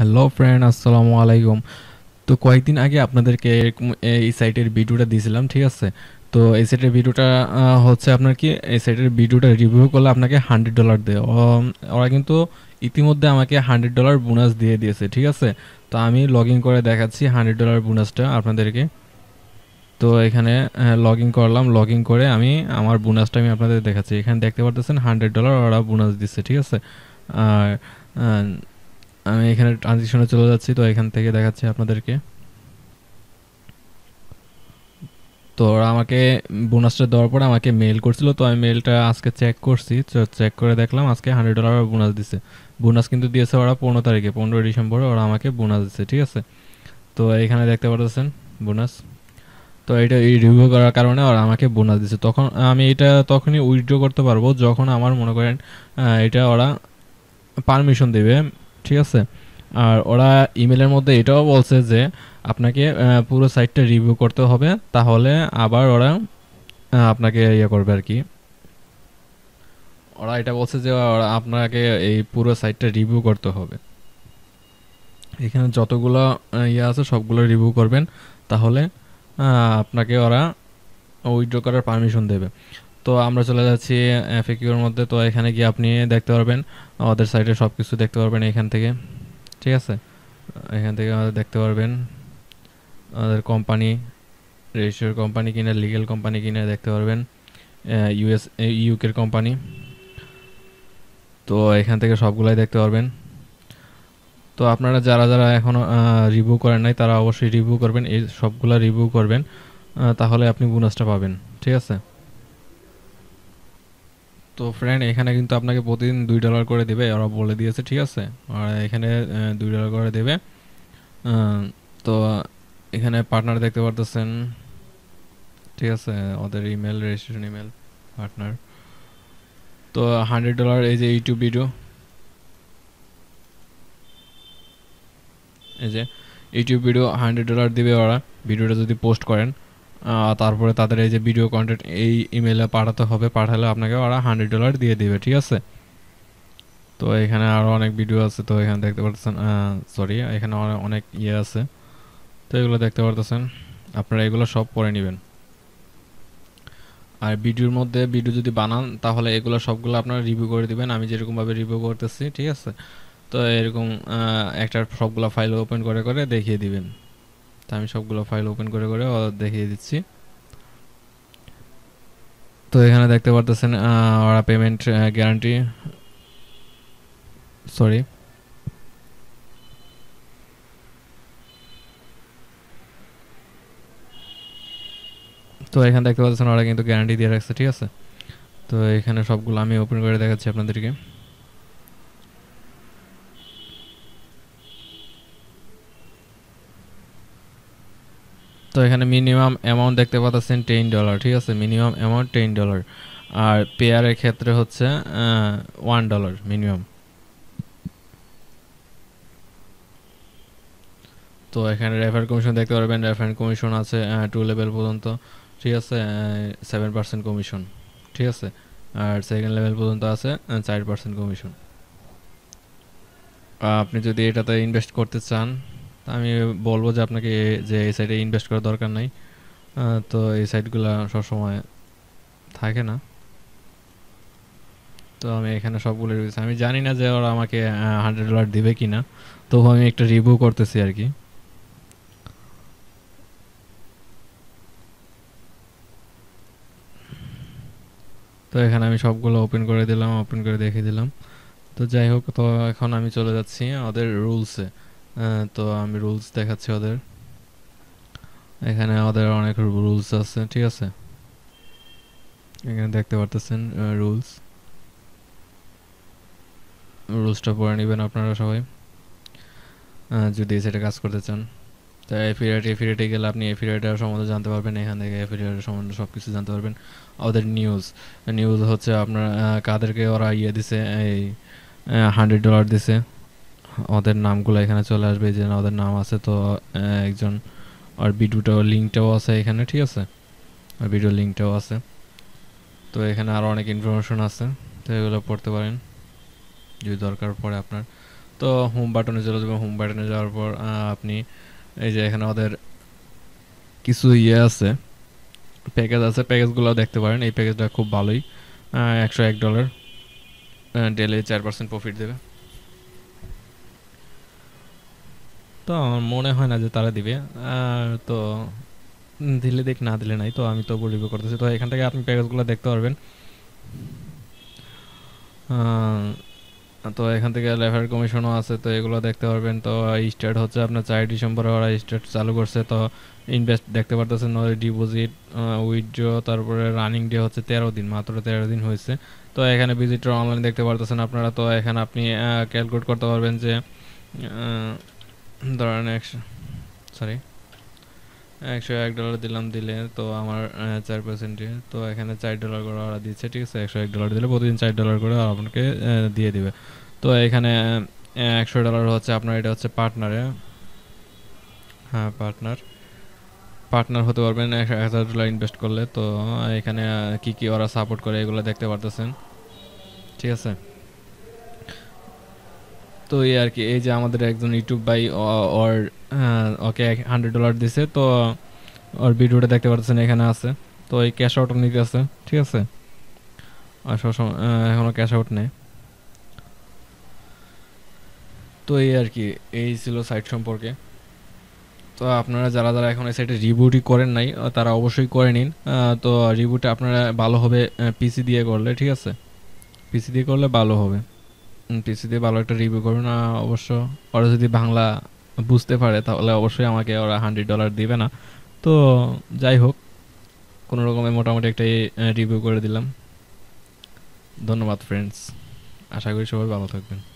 hello friend আসসালামু আলাইকুম তো কয়েকদিন আগে আপনাদেরকে এই সাইটের ভিডিওটা দিয়েছিলাম ঠিক আছে তো এই সাইটের ভিডিওটা হচ্ছে আপনার কি এই সাইটের ভিডিওটা রিভিউ করলে আপনাকে হান্ড্রেড ডলার দেয় ওরা কিন্তু ইতিমধ্যে আমাকে হান্ড্রেড ডলার বোনাস দিয়ে দিয়েছে ঠিক আছে তো আমি লগ করে দেখাচ্ছি হান্ড্রেড ডলার বোনাসটা আপনাদেরকে তো এখানে লগ হ্যাঁ, করলাম লগ করে আমি আমার বোনাসটা আমি আপনাদের দেখাচ্ছি এখানে দেখতে পারতেছেন হান্ড্রেড ডলার ওরা বোনাস দিচ্ছে ঠিক আছে আর আমি এখানে ট্রানজিশনে চলে যাচ্ছি তো এখান থেকে দেখাচ্ছি আপনাদেরকে তো ওরা আমাকে বোনাসটা দেওয়ার পরে আমাকে মেল করছিল তো আমি মেলটা আজকে চেক করছি চেক করে দেখলাম আজকে হান্ড্রেড ডলার বোনাস দিছে বোনাস কিন্তু দিয়েছে ওরা পনেরো তারিখে পনেরোই ডিসেম্বরে ওরা আমাকে বোনাস দিচ্ছে ঠিক আছে তো এখানে দেখতে পাচ্ছেন বোনাস তো এটা এই রিভিউ করার কারণে ওরা আমাকে বোনাস দিচ্ছে তখন আমি এটা তখনই উইথড্র করতে পারবো যখন আমার মনে করেন এটা ওরা পারমিশন দেবে ঠিক আছে আর ওরা ইমেলের মধ্যে এটাও বলছে যে আপনাকে পুরো সাইটটা রিভিউ করতে হবে তাহলে আবার ওরা আপনাকে ইয়ে করবে আর কি ওরা এটা বলছে যে আপনাকে এই পুরো সাইটটা রিভিউ করতে হবে এখানে যতগুলো ইয়ে আছে সবগুলো রিভিউ করবেন তাহলে আপনাকে ওরা উইথড্র করার পারমিশন দেবে তো আমরা চলে যাচ্ছি এফএকিউর মধ্যে তো এখানে গিয়ে আপনি দেখতে পারবেন ওদের সাইটে সব কিছু দেখতে পারবেন এখান থেকে ঠিক আছে এখান থেকে আমাদের দেখতে পারবেন আমাদের কোম্পানি রেজিস্টার কোম্পানি কিনা লিগেল কোম্পানি কিনে দেখতে পারবেন ইউএস ইউকের কোম্পানি তো এখান থেকে সবগুলাই দেখতে পারবেন তো আপনারা যারা যারা এখনও রিভিউ করেন নাই তারা অবশ্যই রিভিউ করবেন এই সবগুলা রিভিউ করবেন তাহলে আপনি বোনাসটা পাবেন ঠিক আছে তো ফ্রেন্ড এখানে কিন্তু আপনাকে প্রতিদিন দুই ডলার করে দেবে ওরা বলে দিয়েছে ঠিক আছে আর এখানে দুই ডলার করে দেবে তো এখানে পার্টনার দেখতে পারতেছেন ঠিক আছে ওদের ইমেল রেজিস্ট্রেশন ইমেল পার্টনার তো হান্ড্রেড ডলার এই যে ইউটিউব ভিডিও এই যে ইউটিউব ভিডিও হান্ড্রেড ডলার দিবে ওরা ভিডিওটা যদি পোস্ট করেন তারপরে তাদের এই যে ভিডিও কন্টেন্ট এই ইমেলে পাঠাতে হবে পাঠালে আপনাকে ওরা হান্ড্রেড ডলার দিয়ে দেবে ঠিক আছে তো এখানে আরও অনেক ভিডিও আছে তো এখানে দেখতে পারতেছেন সরি এখানে অনেক ইয়ে আছে তো এগুলো দেখতে পারতেছেন আপনারা এগুলো সব পরে নেবেন আর ভিডিওর মধ্যে ভিডিও যদি বানান তাহলে এগুলো সবগুলো আপনারা রিভিউ করে দিবেন আমি যেরকমভাবে রিভিউ করতেছি ঠিক আছে তো এরকম একটা সবগুলো ফাইল ওপেন করে করে দেখিয়ে দিবেন তো আমি সবগুলো ফাইল ওপেন করে করে দেখিয়ে দিচ্ছি তো এখানে দেখতে পারতেছেন ওরা পেমেন্ট গ্যারান্টি সরি তো এখানে দেখতে পাচ্ছেন ওরা কিন্তু গ্যারান্টি দিয়ে রাখছে ঠিক আছে তো এখানে সবগুলো আমি ওপেন করে দেখাচ্ছি আপনাদেরকে তো এখানে মিনিমাম অ্যামাউন্ট দেখতে পাচ্ছেন টেন ডলার ঠিক আছে মিনিমাম অ্যামাউন্ট টেন ডলার আর পেয়ারের ক্ষেত্রে হচ্ছে ওয়ান ডলার মিনিমাম তো এখানে রেফার কমিশন দেখতে পারবেন রেফার কমিশন আছে টু লেভেল পর্যন্ত ঠিক আছে সেভেন পার্সেন্ট কমিশন ঠিক আছে আর সেকেন্ড লেভেল পর্যন্ত আছে চার পার্সেন্ট কমিশন আপনি যদি এটাতে ইনভেস্ট করতে চান আমি বলবো যে আপনাকে যে এই সাইডে ইনভেস্ট করার দরকার নাই তো এই সাইডগুলো সবসময় থাকে না তো আমি এখানে সবগুলো রিভিউ আমি জানি না যে ওরা আমাকে হান্ড্রেড ডলার দেবে কি না তবু আমি একটা রিভিউ করতেছি আর কি তো এখানে আমি সবগুলো ওপেন করে দিলাম ওপেন করে দেখে দিলাম তো যাই হোক তো এখন আমি চলে যাচ্ছি ওদের রুলসে হ্যাঁ, তো আমি রুলস দেখাচ্ছি ওদের এখানে ওদের অনেক রুলস আছে ঠিক আছে এখানে দেখতে পারতেছেন রুলস রুলসটা পড়ে নেবেন আপনারা সবাই যদি সেটা কাজ করতে চান তো এফিরিয়েট এফিরিয়েটে গেলে আপনি এফিরিয়েটার সম্বন্ধে জানতে পারবেন এখান থেকে এফিরিয়েটার সম্বন্ধে সব কিছু জানতে পারবেন ওদের নিউজ নিউজ হচ্ছে আপনার কাদেরকে ওরা ইয়ে দিছে এই হান্ড্রেড ডলার দিছে ওদের নামগুলো এখানে চলে আসবে যে ওদের নাম আছে তো একজন আর ভিডিওটাও লিঙ্কটাও আছে এখানে ঠিক আছে আর ভিডিও লিঙ্কটাও আছে তো এখানে আরও অনেক ইনফরমেশন আছে তো এগুলো পড়তে পারেন যদি দরকার পড়ে আপনার তো হোম বাটনে চলে যাবেন হোম বাটনে যাওয়ার পর আপনি এই যে এখানে ওদের কিছু ইয়ে আছে প্যাকেজ আছে প্যাকেজগুলো দেখতে পারেন এই প্যাকেজটা খুব ভালোই একশো এক ডলার ডেলি চার পার্সেন্ট প্রফিট দেবে তো আমার মনে হয় না যে তারা দিবে আর তো দিলে দেখ না দিলে নাই তো আমি তো রিভিউ করতেছি তো এখান থেকে আপনি প্যাকেজগুলো দেখতে পারবেন তো এখান থেকে লেবার কমিশনও আছে তো এগুলো দেখতে পারবেন তো স্টেট হচ্ছে আপনার চার ডিসেম্বরে ওরা স্টেট চালু করছে তো ইনভেস্ট দেখতে পারতেছেন ডিপোজিট উইথড্র তারপরে রানিং ডে হচ্ছে তেরো দিন মাত্র তেরো দিন হয়েছে তো এখানে ভিজিটর অনলাইন দেখতে পারতেছেন আপনারা তো এখানে আপনি ক্যালকুলেট করতে পারবেন যে ধরেন একশো সরি একশো এক ডলার দিলাম দিলে তো আমার চার পার্সেন্টে তো এখানে চার ডলার করে ওরা দিচ্ছে ঠিক আছে একশো এক ডলার দিলে প্রতিদিন চার ডলার করে আপনাকে দিয়ে দিবে তো এখানে একশো ডলার হচ্ছে আপনার এটা হচ্ছে পার্টনারে হ্যাঁ পার্টনার পার্টনার হতে পারবেন এক হাজার ডলার ইনভেস্ট করলে তো এখানে কি কি ওরা সাপোর্ট করে এগুলো দেখতে পারতেছেন ঠিক আছে তো এই আর কি এই যে আমাদের একজন ইউটিউব ভাই ওর ওকে হান্ড্রেড ডলার দিছে তো ওর ভিডিওটা দেখতে পাচ্ছেন এখানে আছে তো এই ক্যাশ আউট নিতে আছে ঠিক আছে আর সবসময় এখনও ক্যাশ আউট নেই তো এই আর কি এই ছিল সাইট সম্পর্কে তো আপনারা যারা যারা এখন এই সাইটে রিবুটই করেন নাই তারা অবশ্যই করে নিন তো রিবুটে আপনারা ভালো হবে পিসি দিয়ে করলে ঠিক আছে পিসি দিয়ে করলে ভালো হবে পিসি দিয়ে ভালো একটা রিভিউ করবে না অবশ্য ওরা যদি বাংলা বুঝতে পারে তাহলে অবশ্যই আমাকে ওরা হান্ড্রেড ডলার দিবে না তো যাই হোক কোনো রকমের মোটামুটি একটা রিভিউ করে দিলাম ধন্যবাদ ফ্রেন্ডস আশা করি সবাই ভালো থাকবেন